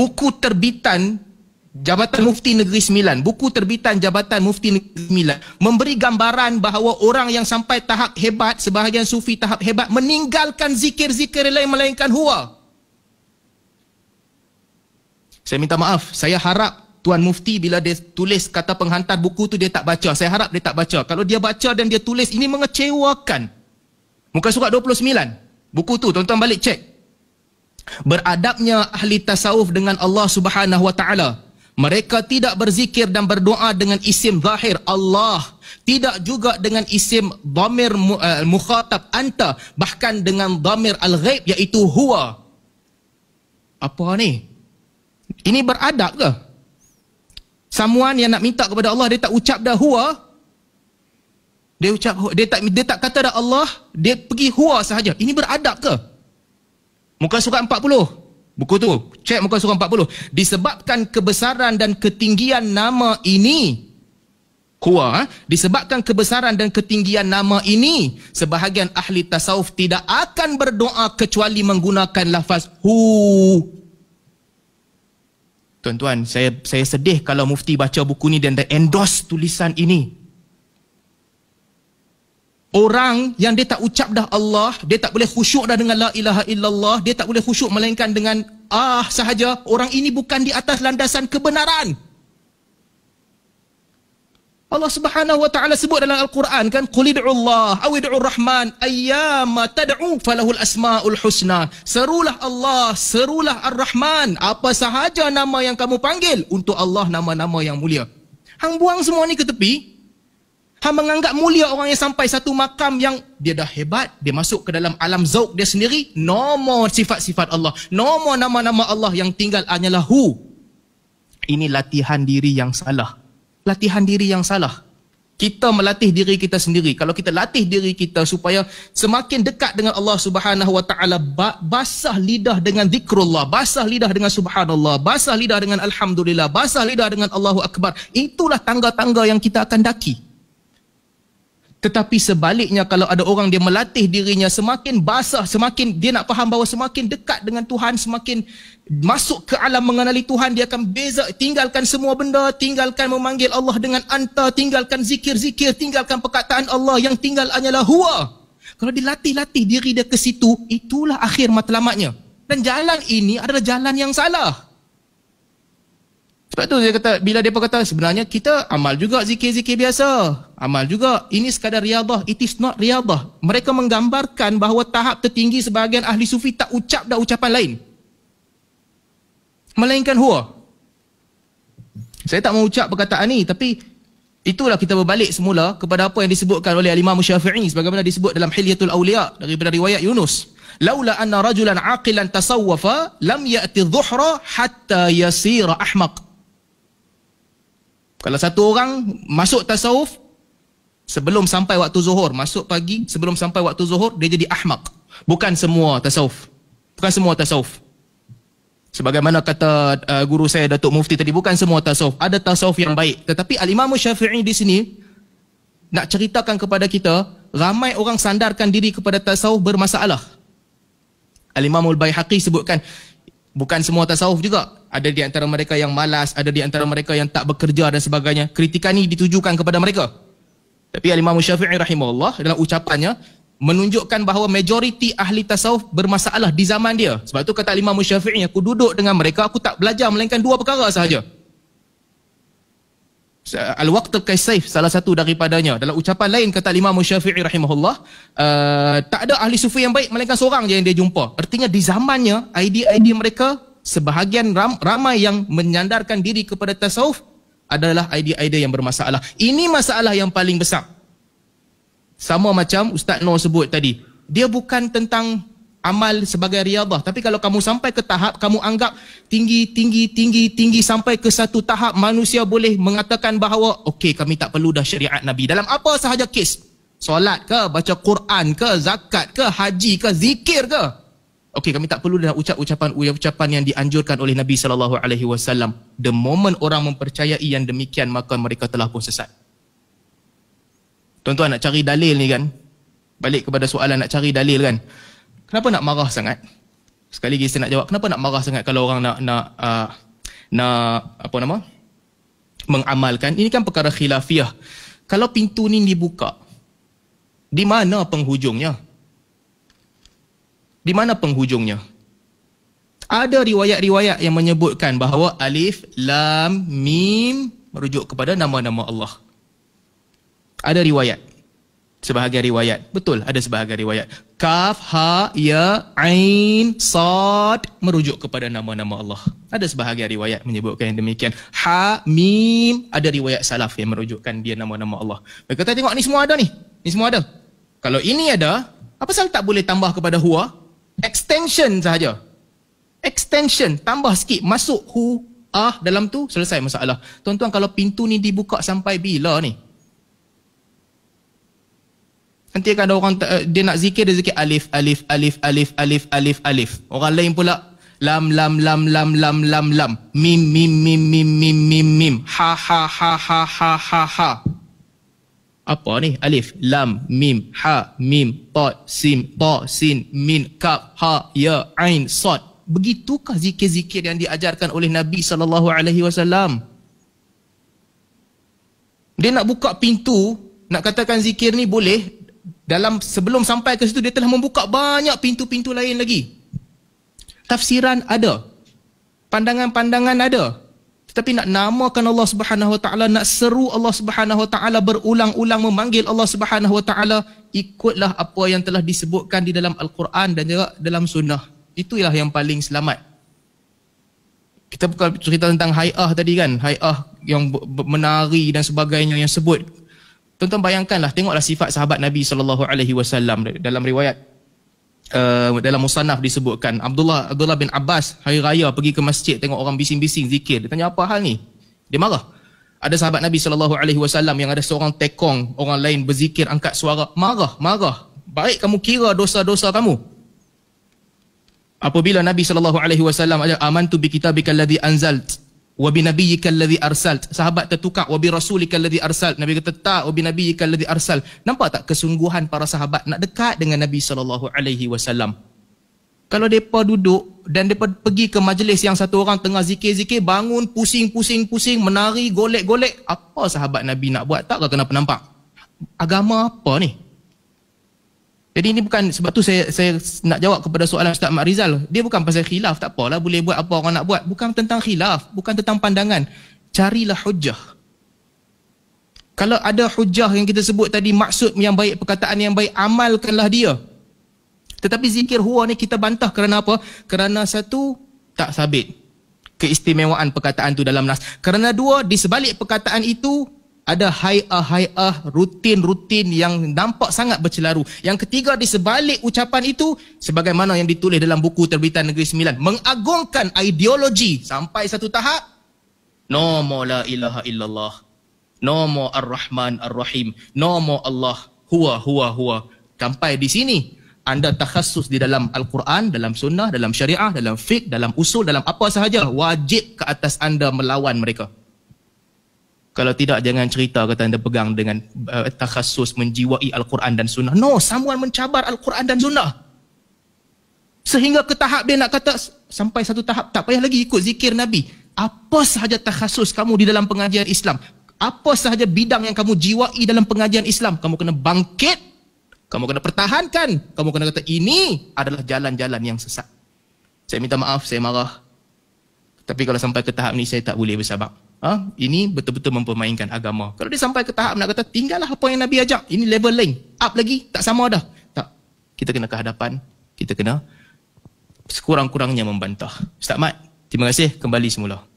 buku terbitan Jabatan Mufti Negeri Sembilan, buku terbitan Jabatan Mufti Negeri Sembilan memberi gambaran bahawa orang yang sampai tahap hebat, sebahagian sufi tahap hebat meninggalkan zikir-zikir lain melainkan huwa. Saya minta maaf, saya harap Tuan Mufti bila dia tulis kata penghantar buku tu dia tak baca. Saya harap dia tak baca. Kalau dia baca dan dia tulis ini mengecewakan. Muka surat 29. Buku tu tuan-tuan balik cek. Beradabnya ahli tasawuf dengan Allah Subhanahu wa taala. Mereka tidak berzikir dan berdoa dengan isim zahir Allah, tidak juga dengan isim dhamir eh, mukhatab anta, bahkan dengan damir al-ghaib iaitu huwa. Apa ni? Ini beradab ke? Samuan yang nak minta kepada Allah dia tak ucap dah huwa. Dia ucap dia tak dia tak kata dah Allah, dia pergi huwa sahaja. Ini beradab ke? Muka surat 40. Buku tu. Cek muka surat 40. Disebabkan kebesaran dan ketinggian nama ini. Kua. Eh? Ha? Disebabkan kebesaran dan ketinggian nama ini. Sebahagian ahli tasawuf tidak akan berdoa kecuali menggunakan lafaz hu. Tuan-tuan, saya, saya sedih kalau mufti baca buku ni dan endorse tulisan ini orang yang dia tak ucap dah Allah, dia tak boleh khusyuk dah dengan la ilaha illallah, dia tak boleh khusyuk melainkan dengan ah sahaja, orang ini bukan di atas landasan kebenaran. Allah Subhanahu wa taala sebut dalam al-Quran kan qul ud'u Allah aw ud'u Rahman ayyama tad'u falahul asmaul husna serulah Allah serulah Ar-Rahman apa sahaja nama yang kamu panggil untuk Allah nama-nama yang mulia hang buang semua ni ke tepi Hang menganggap mulia orang yang sampai satu makam yang dia dah hebat, dia masuk ke dalam alam zauk dia sendiri, no nomor sifat-sifat Allah, no nomor nama-nama Allah yang tinggal hanyalah hu. Ini latihan diri yang salah. Latihan diri yang salah. Kita melatih diri kita sendiri. Kalau kita latih diri kita supaya semakin dekat dengan Allah Subhanahu Wa Taala, basah lidah dengan zikrullah, basah lidah dengan subhanallah, basah lidah dengan alhamdulillah, basah lidah dengan Allahu Akbar. Itulah tangga-tangga yang kita akan daki. Tetapi sebaliknya kalau ada orang dia melatih dirinya semakin basah, semakin dia nak faham bahawa semakin dekat dengan Tuhan, semakin masuk ke alam mengenali Tuhan, dia akan beza, tinggalkan semua benda, tinggalkan memanggil Allah dengan anta, tinggalkan zikir-zikir, tinggalkan perkataan Allah yang tinggal hanyalah huwa. Kalau dilatih-latih diri dia ke situ, itulah akhir matlamatnya. Dan jalan ini adalah jalan yang salah. Sebab tu dia kata, bila dia pun kata, sebenarnya kita amal juga zikir-zikir biasa. Amal juga. Ini sekadar riadah. It is not riadah. Mereka menggambarkan bahawa tahap tertinggi sebahagian ahli sufi tak ucap dah ucapan lain. Melainkan huwa. Saya tak mau ucap perkataan ni, tapi itulah kita berbalik semula kepada apa yang disebutkan oleh Imam Syafi'i sebagaimana disebut dalam Hilyatul Awliya daripada riwayat Yunus. Laula anna rajulan aqilan tasawwafa lam ya'ti dhuhra hatta yasira ahmaq. Kalau satu orang masuk tasawuf sebelum sampai waktu zuhur, masuk pagi sebelum sampai waktu zuhur, dia jadi ahmak. Bukan semua tasawuf. Bukan semua tasawuf. Sebagaimana kata uh, guru saya Datuk Mufti tadi, bukan semua tasawuf. Ada tasawuf yang baik. Tetapi Al-Imam Syafi'i di sini nak ceritakan kepada kita, ramai orang sandarkan diri kepada tasawuf bermasalah. Al-Imam bayhaqi sebutkan, bukan semua tasawuf juga. Ada di antara mereka yang malas, ada di antara mereka yang tak bekerja dan sebagainya. Kritikan ini ditujukan kepada mereka. Tapi Alimah imam Syafi'i rahimahullah dalam ucapannya, menunjukkan bahawa majoriti ahli tasawuf bermasalah di zaman dia. Sebab tu kata Alimah Syafi'i, aku duduk dengan mereka, aku tak belajar melainkan dua perkara sahaja. Al-Waqt al-Kaisaif salah satu daripadanya. Dalam ucapan lain kata Imam Syafi'i rahimahullah, uh, tak ada ahli sufi yang baik melainkan seorang je yang dia jumpa. Artinya di zamannya idea-idea mereka sebahagian ram- ramai yang menyandarkan diri kepada tasawuf adalah idea-idea yang bermasalah. Ini masalah yang paling besar. Sama macam Ustaz Noor sebut tadi. Dia bukan tentang amal sebagai riadah. Tapi kalau kamu sampai ke tahap kamu anggap tinggi, tinggi, tinggi, tinggi sampai ke satu tahap manusia boleh mengatakan bahawa okey kami tak perlu dah syariat Nabi. Dalam apa sahaja kes? Solat ke, baca Quran ke, zakat ke, haji ke, zikir ke? Okey, kami tak perlu dah ucap-ucapan ucapan yang dianjurkan oleh Nabi saw. The moment orang mempercayai yang demikian maka mereka telah pun sesat. Tuan-tuan nak cari dalil ni kan? Balik kepada soalan nak cari dalil kan? kenapa nak marah sangat? Sekali lagi saya nak jawab, kenapa nak marah sangat kalau orang nak nak uh, nak apa nama? mengamalkan. Ini kan perkara khilafiah. Kalau pintu ni dibuka, di mana penghujungnya? Di mana penghujungnya? Ada riwayat-riwayat yang menyebutkan bahawa alif, lam, mim merujuk kepada nama-nama Allah. Ada riwayat sebahagian riwayat. Betul, ada sebahagian riwayat. Kaf, ha, ya, ain, sad merujuk kepada nama-nama Allah. Ada sebahagian riwayat menyebutkan yang demikian. Ha, mim, ada riwayat salaf yang merujukkan dia nama-nama Allah. Dia kata tengok ni semua ada ni. Ni semua ada. Kalau ini ada, apa sal tak boleh tambah kepada huwa? Ah? Extension sahaja. Extension, tambah sikit masuk hu ah dalam tu selesai masalah. Tuan-tuan kalau pintu ni dibuka sampai bila ni? Nanti akan ada orang uh, dia nak zikir dia zikir alif alif alif alif alif alif alif. Orang lain pula lam lam lam lam lam lam lam mim mim mim mim mim mim mim ha ha ha ha ha ha ha. Apa ni? Alif, lam, mim, ha, mim, ta, sim, ta, sin, min, ka ha, ya, ain, sod. Begitukah zikir-zikir yang diajarkan oleh Nabi sallallahu alaihi wasallam? Dia nak buka pintu, nak katakan zikir ni boleh, dalam sebelum sampai ke situ dia telah membuka banyak pintu-pintu lain lagi. Tafsiran ada. Pandangan-pandangan ada. Tetapi nak namakan Allah Subhanahu Wa Taala, nak seru Allah Subhanahu Wa Taala berulang-ulang memanggil Allah Subhanahu Wa Taala, ikutlah apa yang telah disebutkan di dalam Al-Quran dan juga dalam sunnah. Itulah yang paling selamat. Kita bukan cerita tentang hai'ah tadi kan, hai'ah yang menari dan sebagainya yang sebut. Tuan-tuan bayangkanlah, tengoklah sifat sahabat Nabi sallallahu alaihi wasallam dalam riwayat uh, dalam musannaf disebutkan Abdullah Abdullah bin Abbas hari raya pergi ke masjid tengok orang bising-bising zikir. Dia tanya apa hal ni? Dia marah. Ada sahabat Nabi sallallahu alaihi wasallam yang ada seorang tekong orang lain berzikir angkat suara, marah, marah. Baik kamu kira dosa-dosa kamu. Apabila Nabi sallallahu alaihi wasallam ajak amantu bi kitabikal ladzi anzalt Wabi bi nabiyyikal ladzi arsalt sahabat tertukar wabi bi rasulikal lebih arsal, nabi kata ta wa bi nabiyyikal ladzi arsal nampak tak kesungguhan para sahabat nak dekat dengan nabi sallallahu alaihi wasallam kalau depa duduk dan depa pergi ke majlis yang satu orang tengah zikir-zikir bangun pusing-pusing pusing menari golek-golek apa sahabat nabi nak buat tak Kau kena penampak agama apa ni jadi ini bukan sebab tu saya saya nak jawab kepada soalan Ustaz Mak Rizal. Dia bukan pasal khilaf, tak apalah boleh buat apa orang nak buat. Bukan tentang khilaf, bukan tentang pandangan. Carilah hujah. Kalau ada hujah yang kita sebut tadi maksud yang baik, perkataan yang baik, amalkanlah dia. Tetapi zikir huwa ni kita bantah kerana apa? Kerana satu, tak sabit keistimewaan perkataan tu dalam nas. Kerana dua, di sebalik perkataan itu, ada hai'ah-hai'ah rutin-rutin yang nampak sangat bercelaru. Yang ketiga di sebalik ucapan itu, sebagaimana yang ditulis dalam buku terbitan Negeri Sembilan, mengagungkan ideologi sampai satu tahap, Nama la ilaha illallah. no Nama ar-Rahman ar-Rahim. no Nama Allah huwa huwa huwa. Sampai di sini, anda takhasus di dalam Al-Quran, dalam sunnah, dalam syariah, dalam fiqh, dalam usul, dalam apa sahaja. Wajib ke atas anda melawan mereka. Kalau tidak jangan cerita kata anda pegang dengan uh, eh, takhasus menjiwai Al-Quran dan Sunnah. No, someone mencabar Al-Quran dan Sunnah. Sehingga ke tahap dia nak kata sampai satu tahap tak payah lagi ikut zikir Nabi. Apa sahaja takhasus kamu di dalam pengajian Islam, apa sahaja bidang yang kamu jiwai dalam pengajian Islam, kamu kena bangkit. Kamu kena pertahankan. Kamu kena kata ini adalah jalan-jalan yang sesat. Saya minta maaf, saya marah. Tapi kalau sampai ke tahap ni saya tak boleh bersabar. Ah, ha? ini betul-betul mempermainkan agama. Kalau dia sampai ke tahap nak kata tinggallah apa yang Nabi ajak. Ini level lain. Up lagi, tak sama dah. Tak. Kita kena kehadapan, Kita kena sekurang-kurangnya membantah. Ustaz Mat, terima kasih kembali semula.